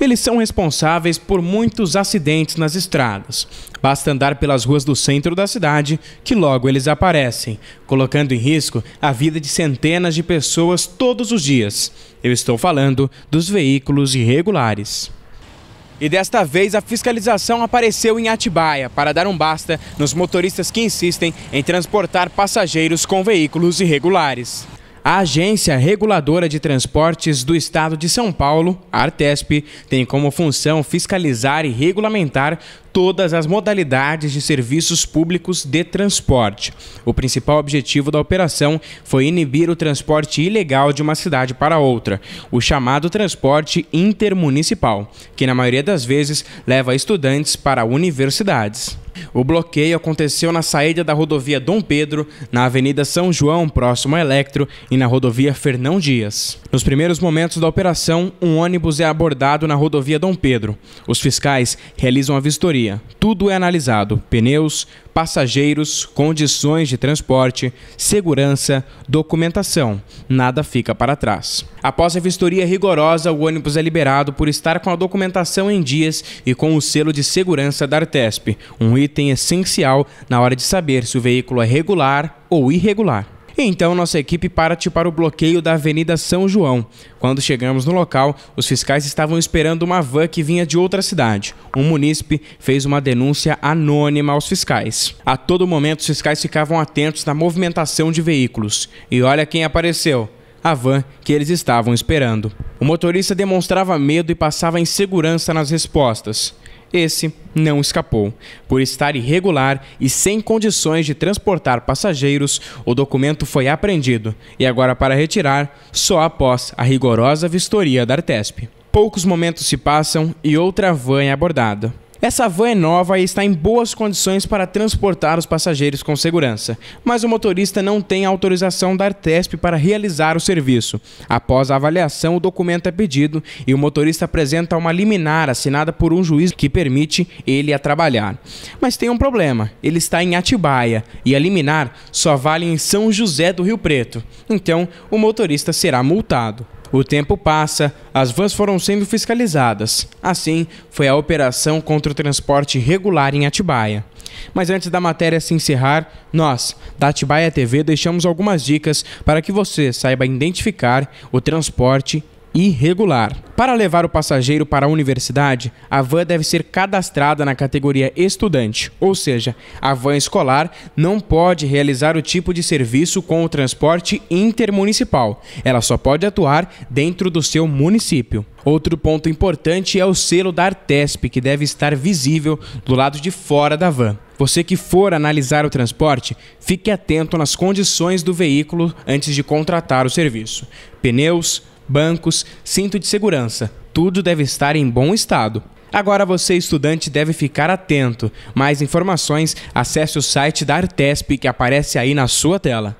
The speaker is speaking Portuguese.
Eles são responsáveis por muitos acidentes nas estradas. Basta andar pelas ruas do centro da cidade que logo eles aparecem, colocando em risco a vida de centenas de pessoas todos os dias. Eu estou falando dos veículos irregulares. E desta vez a fiscalização apareceu em Atibaia para dar um basta nos motoristas que insistem em transportar passageiros com veículos irregulares. A Agência Reguladora de Transportes do Estado de São Paulo, a Artesp, tem como função fiscalizar e regulamentar todas as modalidades de serviços públicos de transporte. O principal objetivo da operação foi inibir o transporte ilegal de uma cidade para outra, o chamado transporte intermunicipal, que na maioria das vezes leva estudantes para universidades. O bloqueio aconteceu na saída da rodovia Dom Pedro, na Avenida São João, próximo a Electro, e na rodovia Fernão Dias. Nos primeiros momentos da operação, um ônibus é abordado na rodovia Dom Pedro. Os fiscais realizam a vistoria. Tudo é analisado: pneus, passageiros, condições de transporte, segurança, documentação. Nada fica para trás. Após a vistoria rigorosa, o ônibus é liberado por estar com a documentação em dias e com o selo de segurança da Artesp, um item item essencial na hora de saber se o veículo é regular ou irregular. Então, nossa equipe parte para o bloqueio da Avenida São João. Quando chegamos no local, os fiscais estavam esperando uma van que vinha de outra cidade. Um munícipe fez uma denúncia anônima aos fiscais. A todo momento, os fiscais ficavam atentos na movimentação de veículos. E olha quem apareceu a van que eles estavam esperando. O motorista demonstrava medo e passava insegurança nas respostas. Esse não escapou. Por estar irregular e sem condições de transportar passageiros, o documento foi apreendido e agora para retirar só após a rigorosa vistoria da Artesp. Poucos momentos se passam e outra van é abordada. Essa van é nova e está em boas condições para transportar os passageiros com segurança, mas o motorista não tem autorização da Artesp para realizar o serviço. Após a avaliação, o documento é pedido e o motorista apresenta uma liminar assinada por um juiz que permite ele a trabalhar. Mas tem um problema: ele está em Atibaia e a liminar só vale em São José do Rio Preto. Então, o motorista será multado. O tempo passa, as vans foram sendo fiscalizadas. Assim, foi a operação contra o transporte regular em Atibaia. Mas antes da matéria se encerrar, nós, da Atibaia TV, deixamos algumas dicas para que você saiba identificar o transporte irregular. Para levar o passageiro para a universidade, a van deve ser cadastrada na categoria estudante, ou seja, a van escolar não pode realizar o tipo de serviço com o transporte intermunicipal. Ela só pode atuar dentro do seu município. Outro ponto importante é o selo da Artesp, que deve estar visível do lado de fora da van. Você que for analisar o transporte, fique atento nas condições do veículo antes de contratar o serviço. Pneus, bancos, cinto de segurança. Tudo deve estar em bom estado. Agora você, estudante, deve ficar atento. Mais informações, acesse o site da Artesp que aparece aí na sua tela.